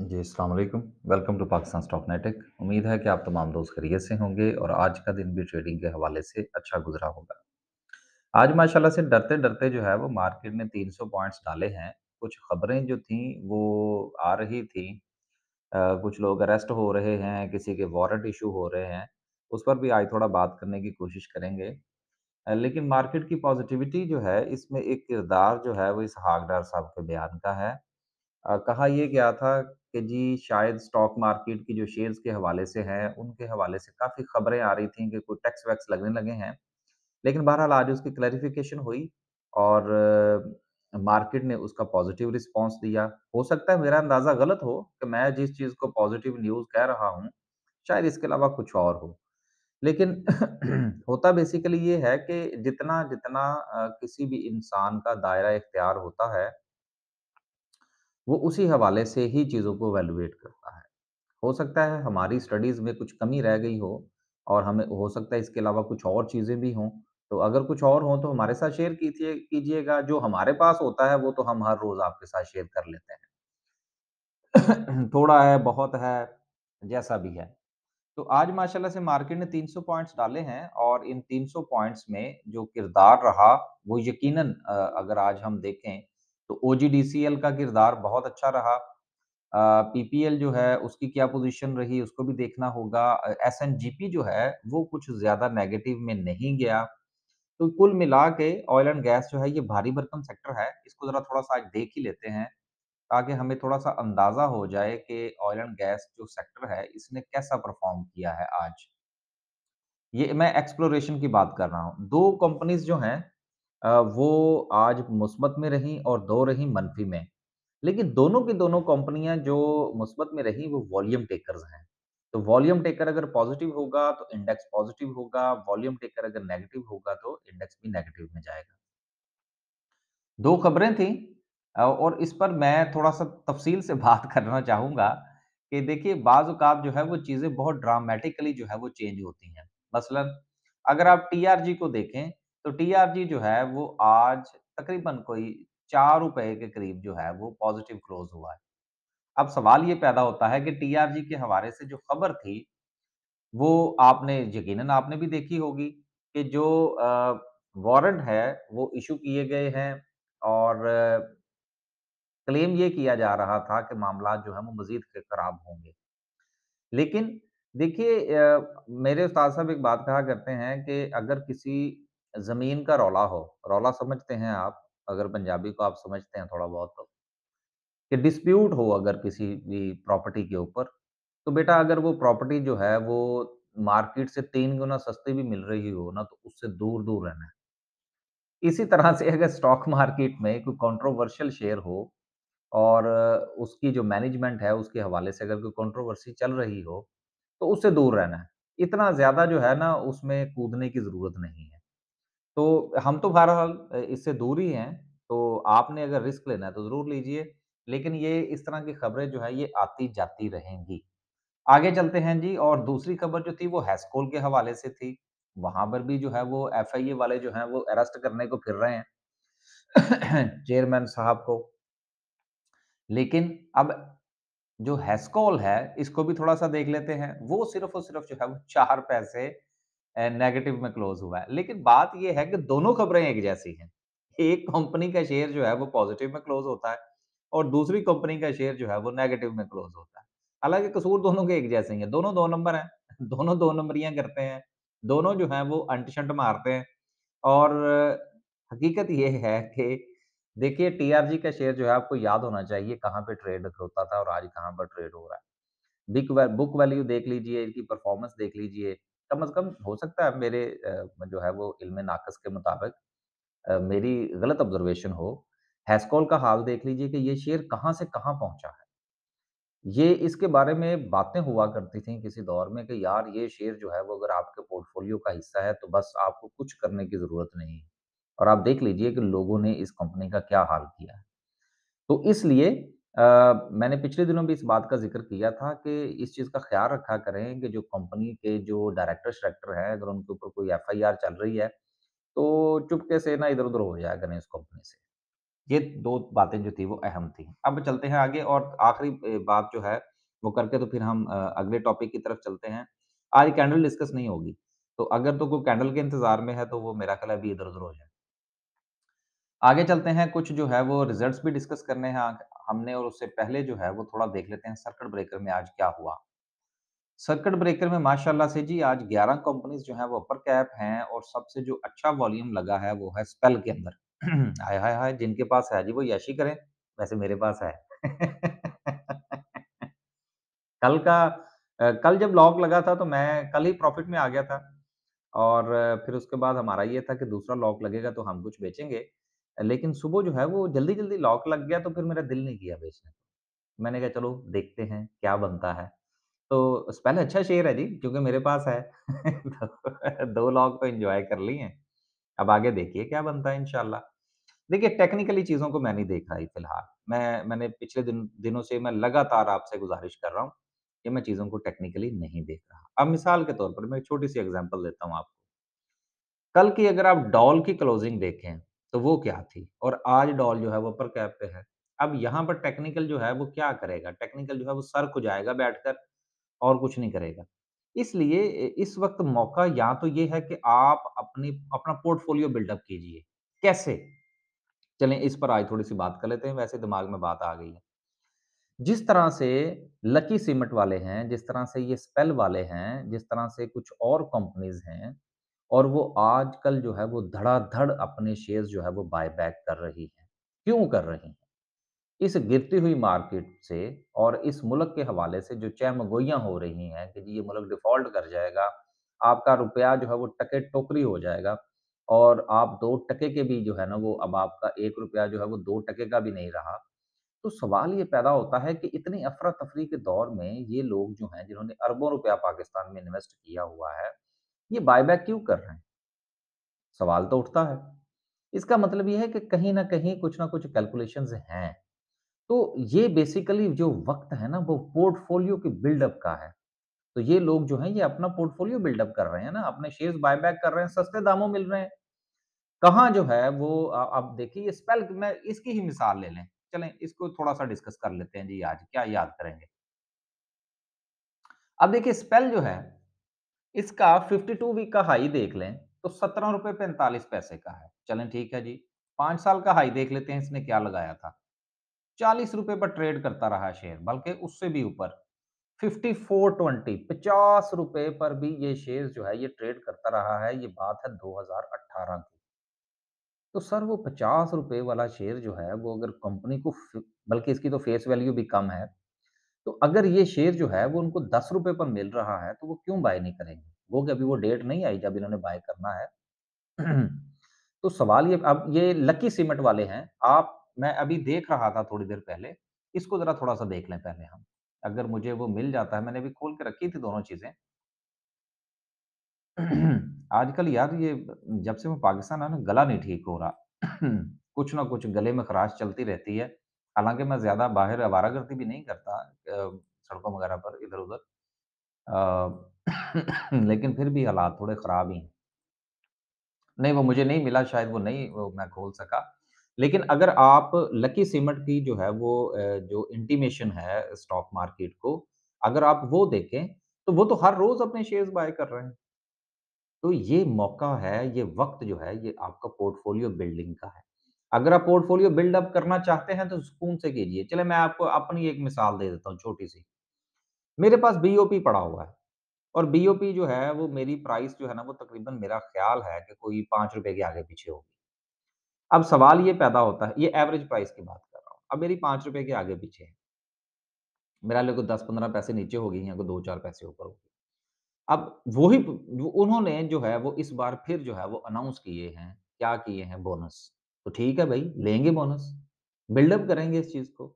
जी अलैक्म welcome to Pakistan stock नेटक उम्मीद है कि आप तमाम दोस्त खरीय से होंगे और आज का दिन भी ट्रेडिंग के हवाले से अच्छा गुजरा होगा आज माशाल्लाह से डरते डरते जो है वो मार्केट ने 300 पॉइंट्स डाले हैं कुछ खबरें जो थी वो आ रही थी आ, कुछ लोग अरेस्ट हो रहे हैं किसी के वारंट इशू हो रहे हैं उस पर भी आज थोड़ा बात करने की कोशिश करेंगे लेकिन मार्केट की पॉजिटिविटी जो है इसमें एक किरदार जो है वो इस हाकडार साहब के बयान का है आ, कहा यह गया था कि जी शायद स्टॉक मार्केट की जो शेयर्स के हवाले से है उनके हवाले से काफ़ी खबरें आ रही थी कि कोई टैक्स वैक्स लगने लगे हैं लेकिन बहरहाल आज उसकी क्लैरिफिकेशन हुई और मार्केट ने उसका पॉजिटिव रिस्पांस दिया हो सकता है मेरा अंदाज़ा गलत हो कि मैं जिस चीज़ को पॉजिटिव न्यूज़ कह रहा हूँ शायद इसके अलावा कुछ और हो लेकिन होता बेसिकली ये है कि जितना जितना किसी भी इंसान का दायरा इख्तियार होता है वो उसी हवाले से ही चीज़ों को वैल्यूएट करता है हो सकता है हमारी स्टडीज़ में कुछ कमी रह गई हो और हमें हो सकता है इसके अलावा कुछ और चीज़ें भी हों तो अगर कुछ और हो तो हमारे साथ शेयर कीजिएगा जो हमारे पास होता है वो तो हम हर रोज़ आपके साथ शेयर कर लेते हैं थोड़ा है बहुत है जैसा भी है तो आज माशाल्लाह से मार्केट ने 300 पॉइंट्स डाले हैं और इन 300 पॉइंट्स में जो किरदार रहा वो यकीनन अगर आज हम देखें तो ओ का किरदार बहुत अच्छा रहा पीपीएल जो है उसकी क्या पोजीशन रही उसको भी देखना होगा एस जो है वो कुछ ज्यादा नेगेटिव में नहीं गया तो कुल मिला के ऑयल एंड गैस जो है ये भारी भरकम सेक्टर है इसको जरा थोड़ा सा देख ही लेते हैं ताकि हमें थोड़ा सा अंदाजा हो जाए कि ऑयल एंड गैस जो सेक्टर है इसने कैसा परफॉर्म किया है आज ये मैं एक्सप्लोरेशन की बात कर रहा हूँ दो कंपनीज जो हैं वो आज मुस्बत में रहीं और दो रहीं मनफी में लेकिन दोनों की दोनों कंपनियां जो मुस्बत में रहीं वो वॉल्यूम टेकर्स हैं तो वॉल्यूम टेकर अगर पॉजिटिव होगा तो इंडेक्स पॉजिटिव होगा वॉल्यूम टेकर अगर नेगेटिव होगा तो इंडेक्स भी नेगेटिव में जाएगा दो खबरें थी और इस पर मैं थोड़ा सा तफसील से बात करना चाहूँगा कि देखिए बाज़ जो है वो चीज़ें बहुत ड्रामेटिकली जो है वो चेंज होती हैं मसलन अगर आप टीआरजी को देखें तो टीआरजी जो है वो आज तकरीबन कोई चार रुपए के करीब जो है वो पॉजिटिव क्लोज हुआ है अब सवाल ये पैदा होता है कि टीआरजी के हवाले से जो खबर थी वो आपने यकीनन आपने भी देखी होगी कि जो वारंट है वो इशू किए गए हैं और क्लेम ये किया जा रहा था कि मामला जो है वो मजीद खराब होंगे लेकिन देखिए मेरे उस्ताद साहब एक बात कहा करते हैं कि अगर किसी ज़मीन का रौला हो रौला समझते हैं आप अगर पंजाबी को आप समझते हैं थोड़ा बहुत तो कि डिस्प्यूट हो अगर किसी भी प्रॉपर्टी के ऊपर तो बेटा अगर वो प्रॉपर्टी जो है वो मार्केट से तीन गुना सस्ती भी मिल रही हो ना तो उससे दूर दूर रहना है इसी तरह से अगर स्टॉक मार्केट में कोई कंट्रोवर्शियल शेयर हो और उसकी जो मैनेजमेंट है उसके हवाले से अगर कोई कंट्रोवर्सी चल रही हो तो उससे दूर रहना है इतना ज़्यादा जो है ना उसमें कूदने की ज़रूरत नहीं है तो हम तो बहरहाल इससे दूर ही हैं तो आपने अगर रिस्क लेना है तो ज़रूर लीजिए लेकिन ये इस तरह की खबरें जो है ये आती जाती रहेंगी आगे चलते हैं जी और दूसरी खबर जो थी वो हैस्कोल के हवाले से थी वहां पर भी जो है वो एफ वाले जो है वो अरेस्ट करने को फिर रहे हैं चेयरमैन साहब को लेकिन अब जो हैस्कोल है इसको भी थोड़ा सा देख लेते हैं वो सिर्फ और सिर्फ जो है वो चार पैसे नेगेटिव में क्लोज हुआ है लेकिन बात यह है कि दोनों खबरें एक जैसी हैं एक कंपनी का शेयर जो है वो पॉजिटिव में क्लोज होता है और दूसरी कंपनी का शेयर जो है वो नेगेटिव में क्लोज होता है हालांकि कसूर दोनों के एक जैसे ही है दोनों दो नंबर हैं दोनों दो नंबरियां करते हैं दोनों जो हैं वो अंटशंट मारते हैं और हकीकत ये है कि देखिए टीआरजी का शेयर जो है आपको याद होना चाहिए कहाँ पे ट्रेड होता था और आज कहाँ पर ट्रेड हो रहा है बिग बुक वैल्यू देख लीजिए इनकी परफॉर्मेंस देख लीजिए कम से कम हो सकता है मेरे जो है वो इल्म नाकस के मुताबिक मेरी गलत ऑब्जर्वेशन हो हैस्कॉल का हाल देख लीजिए कि ये शेर कहाँ से कहाँ पहुँचा है ये इसके बारे में बातें हुआ करती थी किसी दौर में कि यार ये शेर जो है वो अगर आपके पोर्टफोलियो का हिस्सा है तो बस आपको कुछ करने की ज़रूरत नहीं है और आप देख लीजिए कि लोगों ने इस कंपनी का क्या हाल किया है तो इसलिए मैंने पिछले दिनों भी इस बात का जिक्र किया था कि इस चीज़ का ख्याल रखा करें कि जो कंपनी के जो डायरेक्टर शायरेक्टर हैं अगर उनके ऊपर कोई एफ चल रही है तो चुपके से ना इधर उधर हो जाया करें इस कंपनी से ये दो बातें जो थी वो अहम थी अब चलते हैं आगे और आखिरी बात जो है वो करके तो फिर हम अगले टॉपिक की तरफ चलते हैं आज कैंडल डिस्कस नहीं होगी तो अगर तो कोई कैंडल के इंतजार में है तो वो मेरा ख्याल अभी इधर उधर हो जाए आगे चलते हैं कुछ जो है वो रिजल्ट्स भी डिस्कस करने हैं हमने और उससे पहले जो है वो थोड़ा देख लेते हैं सर्किट ब्रेकर में आज क्या हुआ सर्किट ब्रेकर में माशाल्लाह से जी आज 11 कंपनीज जो है वो अपर कैप हैं और सबसे जो अच्छा वॉल्यूम लगा है वो है स्पेल के अंदर हाय हाय हाय जिनके पास है जी वो यशी करें वैसे मेरे पास है कल का कल जब लॉक लगा था तो मैं कल ही प्रॉफिट में आ गया था और फिर उसके बाद हमारा ये था कि दूसरा लॉक लगेगा तो हम कुछ बेचेंगे लेकिन सुबह जो है वो जल्दी जल्दी लॉक लग गया तो फिर मेरा दिल नहीं किया बेचने मैंने कहा चलो देखते हैं क्या बनता है तो स्पेल अच्छा शेयर है जी क्योंकि मेरे पास है दो लॉक तो इंजॉय कर लिए अब आगे देखिए क्या बनता है इनशाला देखिए टेक्निकली चीज़ों को मैं नहीं देख रहा फिलहाल मैं मैंने पिछले दिन दिनों से मैं लगातार आपसे गुजारिश कर रहा हूँ कि मैं चीज़ों को टेक्निकली नहीं देख रहा अब मिसाल के तौर पर मैं छोटी सी एग्जाम्पल देता हूँ आपको कल की अगर आप डॉल की क्लोजिंग देखें तो वो क्या थी और आज डॉल जो है वो अपर कैप पे है अब यहाँ पर टेक्निकल जो है वो क्या करेगा टेक्निकल जो है वो सर को जाएगा बैठकर और कुछ नहीं करेगा इसलिए इस वक्त मौका या तो ये है कि आप अपने अपना पोर्टफोलियो बिल्डअप कीजिए कैसे चलें इस पर आज थोड़ी सी बात कर लेते हैं वैसे दिमाग में बात आ गई है जिस तरह से लकी सीमेंट वाले हैं जिस तरह से ये स्पेल वाले हैं जिस तरह से कुछ और कंपनीज हैं और वो आजकल जो है वो धड़ाधड़ अपने शेयर्स जो है वो बायबैक कर रही है क्यों कर रही है इस गिरती हुई मार्केट से और इस मुल्क के हवाले से जो चहमगोइयाँ हो रही हैं कि जी ये मुल्क डिफॉल्ट कर जाएगा आपका रुपया जो है वो टके टोकरी हो जाएगा और आप दो टके के भी जो है ना वो अब आपका एक रुपया जो है वो दो टके का भी नहीं रहा तो सवाल ये पैदा होता है कि इतनी अफरा तफरी के दौर में ये लोग जो हैं जिन्होंने अरबों रुपया पाकिस्तान में इन्वेस्ट किया हुआ है ये बायबैक क्यों कर रहे हैं सवाल तो उठता है इसका मतलब यह है कि कहीं ना कहीं कुछ ना कुछ कैलकुलेशन हैं तो ये बेसिकली जो वक्त है ना वो पोर्टफोलियो के बिल्डअप का है तो ये लोग जो हैं ये अपना पोर्टफोलियो बिल्डअप कर रहे हैं ना अपने शेयर्स बायबैक कर रहे हैं सस्ते दामों मिल रहे हैं कहाँ जो है वो आप देखिए ये स्पेल मैं इसकी ही मिसाल ले लें चलें इसको थोड़ा सा डिस्कस कर लेते हैं जी आज क्या याद करेंगे अब देखिए स्पेल जो है इसका 52 वीक का हाई देख लें तो सत्रह रुपये पैंतालीस पैसे का है चलें ठीक है जी पाँच साल का हाई देख लेते हैं इसने क्या लगाया था चालीस रुपये पर ट्रेड करता रहा शेयर बल्कि उससे भी ऊपर फिफ्टी फोर ट्वेंटी पचास रुपये पर भी ये शेयर जो है ये ट्रेड करता रहा है ये बात है 2018 की तो सर वो पचास रुपये वाला शेयर जो है वो अगर कंपनी को बल्कि इसकी तो फेस वैल्यू भी कम है तो अगर ये शेयर जो है वो उनको दस रुपए पर मिल रहा है तो वो क्यों बाय नहीं करेंगे वो कि अभी वो डेट नहीं आई जब इन्होंने बाय करना है तो सवाल ये अब ये लकी सीमेंट वाले हैं आप मैं अभी देख रहा था थोड़ी देर पहले इसको जरा थोड़ा सा देख लें पहले हम अगर मुझे वो मिल जाता है मैंने अभी खोल के रखी थी दोनों चीजें आजकल यार ये जब से मैं पाकिस्तान आया ना गला नहीं ठीक हो रहा कुछ ना कुछ गले में खराश चलती रहती है हालांकि मैं ज़्यादा बाहर आवारा गर्दी भी नहीं करता सड़कों वगैरह पर इधर उधर लेकिन फिर भी हालात थोड़े ख़राब ही हैं। नहीं, वो मुझे नहीं मिला शायद वो नहीं वो मैं खोल सका। लेकिन अगर आप लकी सीमेंट की जो है वो जो इंटीमेशन है स्टॉक मार्केट को, अगर आप वो देखें, तो वो तो हर रोज़ अपने शेयर्स बाय कर रहे हैं। तो ये मौका है, ये वक़्त जो है, ये आपका पोर्टफोलियो बिल्डिंग का है। अगर आप पोर्टफोलियो बिल्डअप करना चाहते हैं तो सुकून से कीजिए चले मैं आपको अपनी एक मिसाल दे देता हूँ छोटी सी मेरे पास बीओपी पड़ा हुआ है और बीओपी जो है वो मेरी प्राइस जो है ना वो तकरीबन मेरा ख्याल है कि कोई पाँच रुपए के आगे पीछे होगी अब सवाल ये पैदा होता है ये एवरेज प्राइस की बात कर रहा हूँ अब मेरी पाँच रुपए के आगे पीछे है मेरा लोग दस पंद्रह पैसे नीचे हो गई या को दो चार पैसे ऊपर हो गए अब वही उन्होंने जो है वो इस बार फिर जो है वो अनाउंस किए हैं क्या किए हैं बोनस तो ठीक है भाई लेंगे बोनस बिल्डअप करेंगे इस चीज को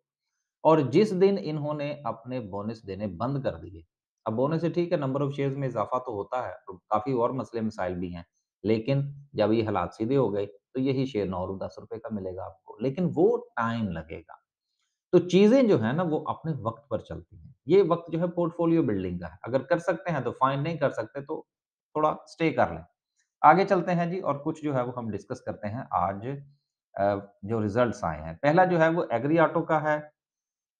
और जिस दिन इन्होंने अपने बोनस देने बंद कर दिए अब बोनस से ठीक है नंबर ऑफ शेयर्स में इजाफा तो होता है तो काफी और मसले मिसाइल भी हैं लेकिन जब ये हालात सीधे हो गए तो यही शेयर नौ दस रुपए का मिलेगा आपको लेकिन वो टाइम लगेगा तो चीजें जो है ना वो अपने वक्त पर चलती हैं ये वक्त जो है पोर्टफोलियो बिल्डिंग का है अगर कर सकते हैं तो फाइन नहीं कर सकते तो थोड़ा स्टे कर लें आगे चलते हैं जी और कुछ जो है वो हम डिस्कस करते हैं आज जो रिजल्ट्स आए हैं पहला जो है वो एग्री ऑटो का है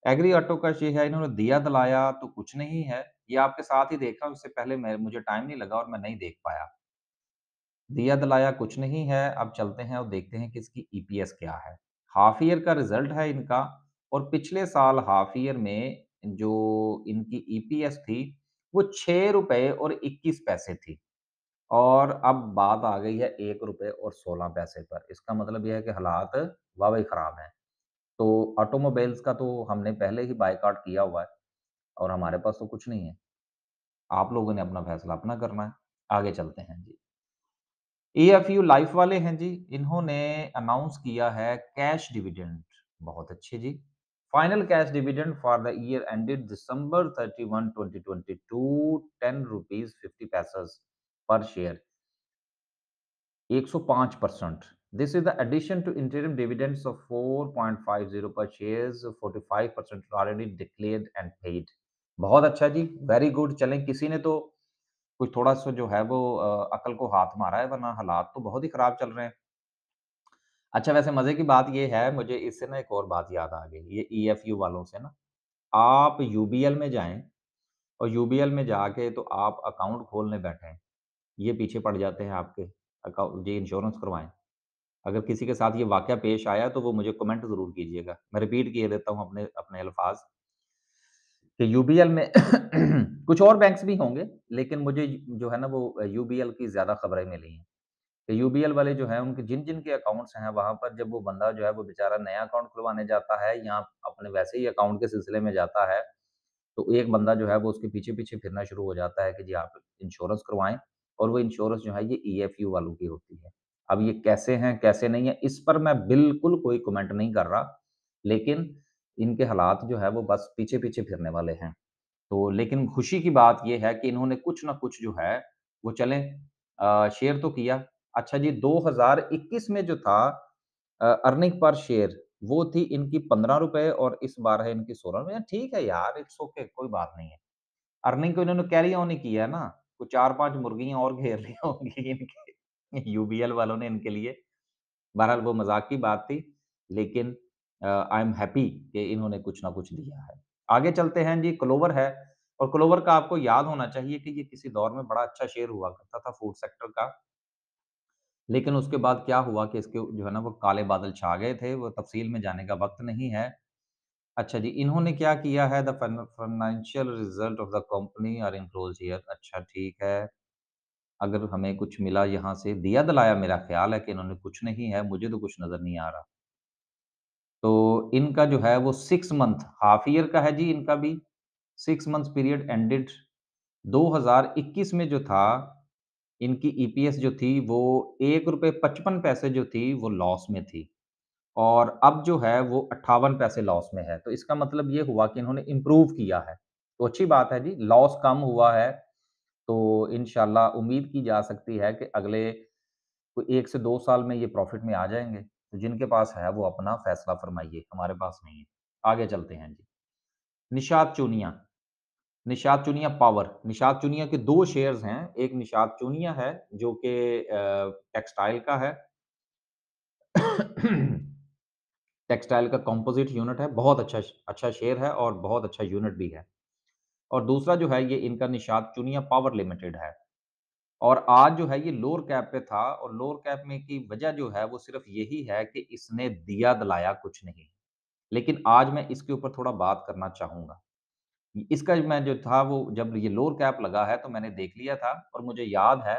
एग्री ऑटो का ये है इन्होंने दिया दलाया तो कुछ नहीं है ये आपके साथ ही देख रहा पहले मैं मुझे टाइम नहीं लगा और मैं नहीं देख पाया दिया दलाया कुछ नहीं है अब चलते हैं और देखते हैं कि इसकी ईपीएस e क्या है हाफ ईयर का रिजल्ट है इनका और पिछले साल हाफ ईयर में जो इनकी ईपीएस e थी वो छः रुपये और इक्कीस पैसे थी और अब बात आ गई है एक रुपये और सोलह पैसे पर इसका मतलब यह है कि हालात वाकई ख़राब हैं तो ऑटोमोबाइल्स का तो हमने पहले ही बाइकाट किया हुआ है और हमारे पास तो कुछ नहीं है आप लोगों ने अपना फैसला अपना करना है आगे चलते हैं जी ई एफ यू लाइफ वाले हैं जी इन्होंने अनाउंस किया है कैश डिविडेंड बहुत अच्छे जी for the year ended December thirty one twenty twenty two ten rupees fifty paisa per share 105 percent this is the addition to interim dividends of 4.50 per shares 45 percent already declared and paid बहुत अच्छा जी very good चलें किसी ने तो कुछ थोड़ा सा जो है वो अकल को हाथ मारा है वरना हालात तो बहुत ही खराब चल रहे हैं अच्छा वैसे मजे की बात ये है मुझे इससे ना एक और बात याद आ गई ये ई एफ यू वालों से ना आप यू बी एल में जाएं और यू बी एल में जाके तो आप अकाउंट खोलने बैठे ये पीछे पड़ जाते हैं आपके अकाउंट जी इंश्योरेंस करवाएं अगर किसी के साथ ये वाक्य पेश आया तो वो मुझे कमेंट ज़रूर कीजिएगा मैं रिपीट किए देता हूँ अपने अपने अल्फाज कि यू में कुछ और बैंक्स भी होंगे लेकिन मुझे जो है ना वो यू की ज़्यादा खबरें मिली हैं कि यू वाले जो हैं उनके जिन जिन के अकाउंट्स हैं वहाँ पर जब वो बंदा जो है वो बेचारा नया अकाउंट खुलवाने जाता है या अपने वैसे ही अकाउंट के सिलसिले में जाता है तो एक बंदा जो है वो उसके पीछे पीछे फिरना शुरू हो जाता है कि जी आप इंश्योरेंस करवाएं और वो इंश्योरेंस जो है ये यू e वालों की होती है अब ये कैसे हैं कैसे नहीं है इस पर मैं बिल्कुल कोई कमेंट नहीं कर रहा लेकिन इनके हालात जो है वो बस पीछे पीछे फिरने वाले हैं तो लेकिन खुशी की बात ये है कि इन्होंने कुछ ना कुछ जो है वो चलें शेयर तो किया अच्छा जी 2021 में जो था आ, अर्निंग पर शेयर वो थी इनकी पंद्रह रुपए और इस बार है इनकी सोलह रुपए ठीक है यार इट्स ओके कोई बात नहीं है अर्निंग को इन्होंने कैरी ऑन ही किया है ना को चार पांच मुर्गियां और घेर रही होंगी इनके यूबीएल वालों ने इनके लिए बहरहाल वो मजाक की बात थी लेकिन आई एम हैप्पी कि इन्होंने कुछ ना कुछ दिया है आगे चलते हैं जी क्लोवर है और क्लोवर का आपको याद होना चाहिए कि ये किसी दौर में बड़ा अच्छा शेयर हुआ करता था फूड सेक्टर का लेकिन उसके बाद क्या हुआ कि इसके जो है ना वो काले बादल छा गए थे वो तफसील में जाने का वक्त नहीं है अच्छा जी, इन्होंने क्या किया है financial financial result of the company are enclosed here अच्छा ठीक है। अगर हमें कुछ मिला यहाँ से दिया दलाया मेरा ख़्याल है कि इन्होंने कुछ नहीं है, मुझे तो कुछ नज़र नहीं आ रहा। तो इनका जो है वो सिक्स मंथ हाफ ईयर का है जी इनका भी। सिक्स मंथ पीरियड एंडेड 2021 में जो था, इनकी ईपीएस e जो थी वो पैसे जो थी वो लॉस में थी। और अब जो है वो अट्ठावन पैसे लॉस में है तो इसका मतलब ये हुआ कि इन्होंने इम्प्रूव किया है तो अच्छी बात है जी लॉस कम हुआ है तो इन उम्मीद की जा सकती है कि अगले कोई एक से दो साल में ये प्रॉफिट में आ जाएंगे तो जिनके पास है वो अपना फैसला फरमाइए हमारे पास नहीं है आगे चलते हैं जी निषाद चूनिया निषाद चुनिया पावर निषाद चुनिया के दो शेयर्स हैं एक निषाद चूनिया है जो कि टेक्सटाइल का है टेक्सटाइल का कॉम्पोजिट यूनिट है बहुत अच्छा अच्छा शेयर है और बहुत अच्छा यूनिट भी है और दूसरा जो है ये इनका निषाद चुनिया पावर लिमिटेड है और आज जो है ये लोअर कैप पे था और लोअर कैप में की वजह जो है वो सिर्फ यही है कि इसने दिया दलाया कुछ नहीं लेकिन आज मैं इसके ऊपर थोड़ा बात करना चाहूँगा इसका मैं जो था वो जब ये लोअर कैप लगा है तो मैंने देख लिया था और मुझे याद है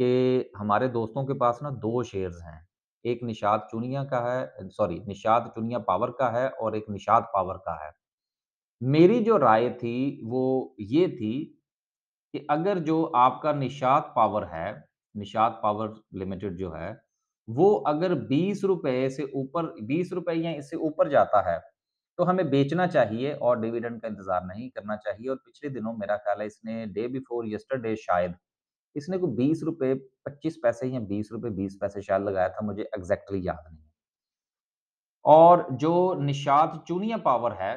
कि हमारे दोस्तों के पास ना दो शेयर्स हैं एक निषाद चुनिया का है सॉरी निषाद चुनिया पावर का है और एक निषाद पावर का है मेरी जो राय थी वो ये थी कि अगर जो आपका निषाद पावर है निषाद पावर लिमिटेड जो है वो अगर बीस रुपए से ऊपर बीस रुपए या इससे ऊपर जाता है तो हमें बेचना चाहिए और डिविडेंड का इंतजार नहीं करना चाहिए और पिछले दिनों मेरा ख्याल है इसने डे बिफोर यस्टरडे शायद इसने को बीस रुपए पच्चीस पैसे या बीस रुपए बीस पैसे शायद लगाया था मुझे एग्जैक्टली याद नहीं और जो निषाद चूनिया पावर है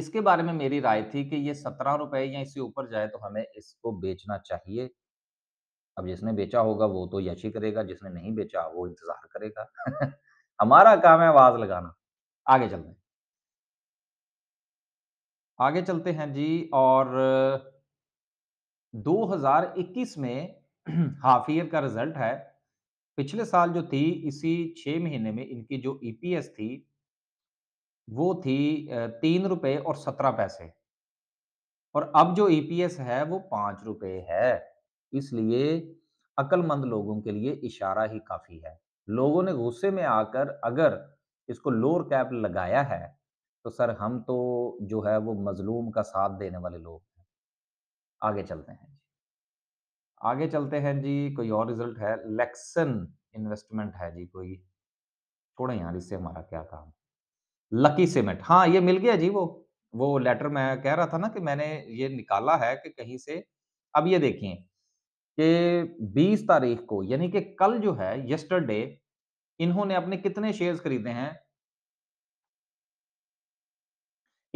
इसके बारे में मेरी राय थी कि ये सत्रह रुपए या इससे ऊपर जाए तो हमें इसको बेचना चाहिए अब जिसने बेचा होगा वो तो यशी करेगा जिसने नहीं बेचा वो इंतजार करेगा हमारा काम है आवाज लगाना आगे चलते हैं आगे चलते हैं जी और 2021 में हाफ ईयर का रिजल्ट है पिछले साल जो थी इसी छः महीने में इनकी जो ई e थी वो थी तीन रुपये और सत्रह पैसे और अब जो ई e है वो पाँच रुपये है इसलिए अक्लमंद लोगों के लिए इशारा ही काफ़ी है लोगों ने गुस्से में आकर अगर इसको लोअर कैप लगाया है तो सर हम तो जो है वो मजलूम का साथ देने वाले लोग आगे चलते हैं आगे चलते हैं जी कोई और रिजल्ट है लेक्सन इन्वेस्टमेंट है जी कोई छोड़े यार इससे हमारा क्या काम लकी सीमेंट हाँ ये मिल गया जी वो वो लेटर मैं कह रहा था ना कि मैंने ये निकाला है कि कहीं से अब ये देखिए कि 20 तारीख को यानी कि कल जो है यस्टरडे इन्होंने अपने कितने शेयर्स खरीदे हैं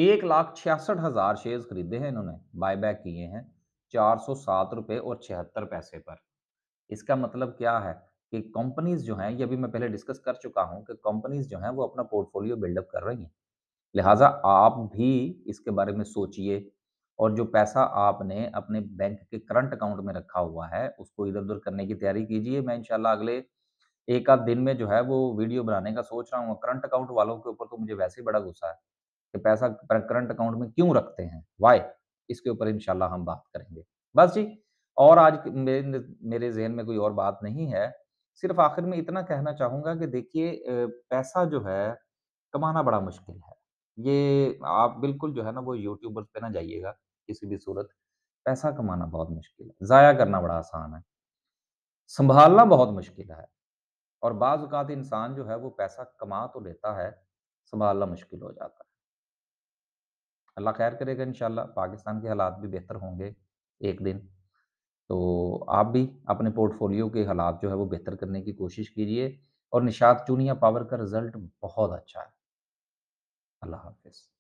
एक लाख छियासठ हजार शेयर्स खरीदे हैं इन्होंने बायबैक किए हैं चार सौ सात रुपये और छिहत्तर पैसे पर इसका मतलब क्या है कि कंपनीज जो हैं ये भी मैं पहले डिस्कस कर चुका हूं कि कंपनीज जो हैं वो अपना पोर्टफोलियो बिल्डअप कर रही हैं लिहाजा आप भी इसके बारे में सोचिए और जो पैसा आपने अपने बैंक के करंट अकाउंट में रखा हुआ है उसको इधर उधर करने की तैयारी कीजिए मैं इंशाल्लाह अगले एक आध दिन में जो है वो वीडियो बनाने का सोच रहा हूँ करंट अकाउंट वालों के ऊपर तो मुझे वैसे ही बड़ा गुस्सा है कि पैसा करंट अकाउंट में क्यों रखते हैं वाई इसके ऊपर इनशाला हम बात करेंगे बस जी और आज मेरे मेरे जहन में कोई और बात नहीं है सिर्फ आखिर में इतना कहना चाहूँगा कि देखिए पैसा जो है कमाना बड़ा मुश्किल है ये आप बिल्कुल जो है ना वो यूट्यूबर्स पे ना जाइएगा किसी भी सूरत पैसा कमाना बहुत मुश्किल है ज़ाया करना बड़ा आसान है संभालना बहुत मुश्किल है और बाज़ात इंसान जो है वो पैसा कमा तो लेता है संभालना मुश्किल हो जाता है अल्लाह खैर करेगा इन पाकिस्तान के हालात भी बेहतर होंगे एक दिन तो आप भी अपने पोर्टफोलियो के हालात जो है वो बेहतर करने की कोशिश कीजिए और निशाद चूनिया पावर का रिजल्ट बहुत अच्छा है अल्लाह हाफिज़